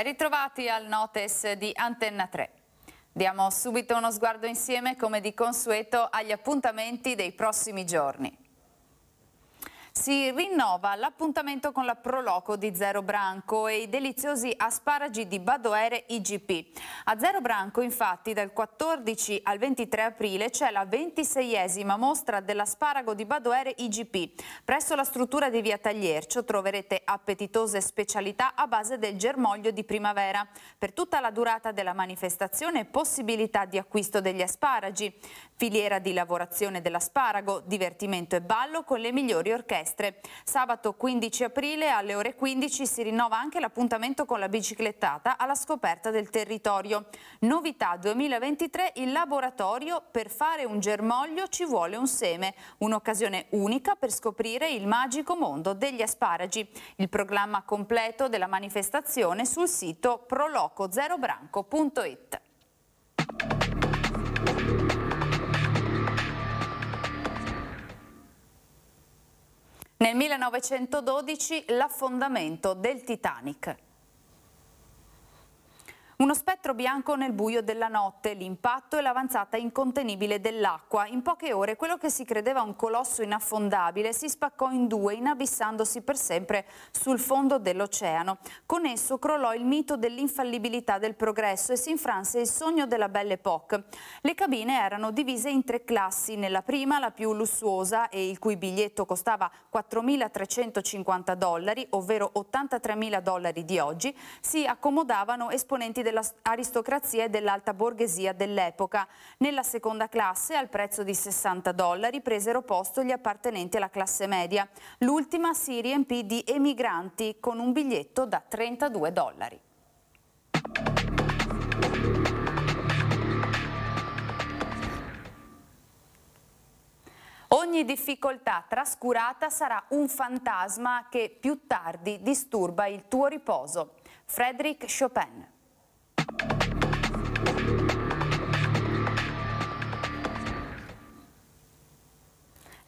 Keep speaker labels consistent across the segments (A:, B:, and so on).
A: Ben ritrovati al Notes di Antenna 3. Diamo subito uno sguardo insieme, come di consueto, agli appuntamenti dei prossimi giorni. Si rinnova l'appuntamento con la Proloco di Zero Branco e i deliziosi asparagi di Badoere IGP. A Zero Branco, infatti, dal 14 al 23 aprile c'è la 26esima mostra dell'asparago di Badoere IGP. Presso la struttura di Via Tagliercio troverete appetitose specialità a base del germoglio di primavera. Per tutta la durata della manifestazione possibilità di acquisto degli asparagi, filiera di lavorazione dell'asparago, divertimento e ballo con le migliori orchestre palestre. Sabato 15 aprile alle ore 15 si rinnova anche l'appuntamento con la biciclettata alla scoperta del territorio. Novità 2023 il laboratorio per fare un germoglio ci vuole un seme, un'occasione unica per scoprire il magico mondo degli asparagi. Il programma completo della manifestazione sul sito proloco0branco.it. Nel 1912 l'affondamento del Titanic. Uno spettro bianco nel buio della notte, l'impatto e l'avanzata incontenibile dell'acqua. In poche ore quello che si credeva un colosso inaffondabile si spaccò in due, inabissandosi per sempre sul fondo dell'oceano. Con esso crollò il mito dell'infallibilità del progresso e si infranse il sogno della Belle Époque. Le cabine erano divise in tre classi, nella prima la più lussuosa e il cui biglietto costava 4.350 dollari, ovvero 83.000 dollari di oggi, si accomodavano esponenti del dell'aristocrazia e dell'alta borghesia dell'epoca. Nella seconda classe, al prezzo di 60 dollari, presero posto gli appartenenti alla classe media. L'ultima si riempì di emigranti con un biglietto da 32 dollari. Ogni difficoltà trascurata sarà un fantasma che più tardi disturba il tuo riposo. Frédéric Chopin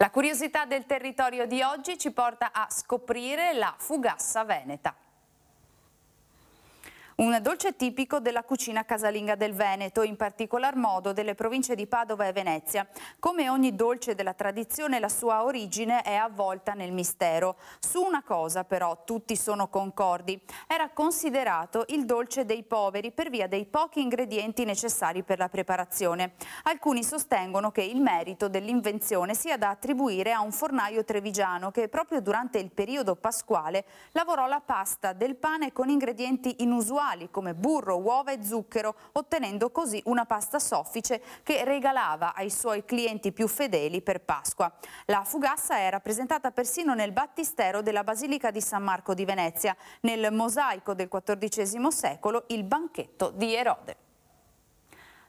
A: La curiosità del territorio di oggi ci porta a scoprire la Fugassa Veneta. Un dolce tipico della cucina casalinga del Veneto, in particolar modo delle province di Padova e Venezia. Come ogni dolce della tradizione, la sua origine è avvolta nel mistero. Su una cosa però tutti sono concordi. Era considerato il dolce dei poveri per via dei pochi ingredienti necessari per la preparazione. Alcuni sostengono che il merito dell'invenzione sia da attribuire a un fornaio trevigiano che proprio durante il periodo pasquale lavorò la pasta del pane con ingredienti inusuali cereali come burro, uova e zucchero, ottenendo così una pasta soffice che regalava ai suoi clienti più fedeli per Pasqua. La fugassa è rappresentata persino nel battistero della Basilica di San Marco di Venezia, nel mosaico del XIV secolo, il banchetto di Erode.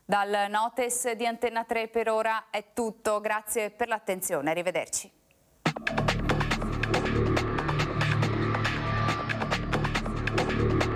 A: Dal Notes di Antenna 3 per ora è tutto, grazie per l'attenzione, arrivederci. Thank you.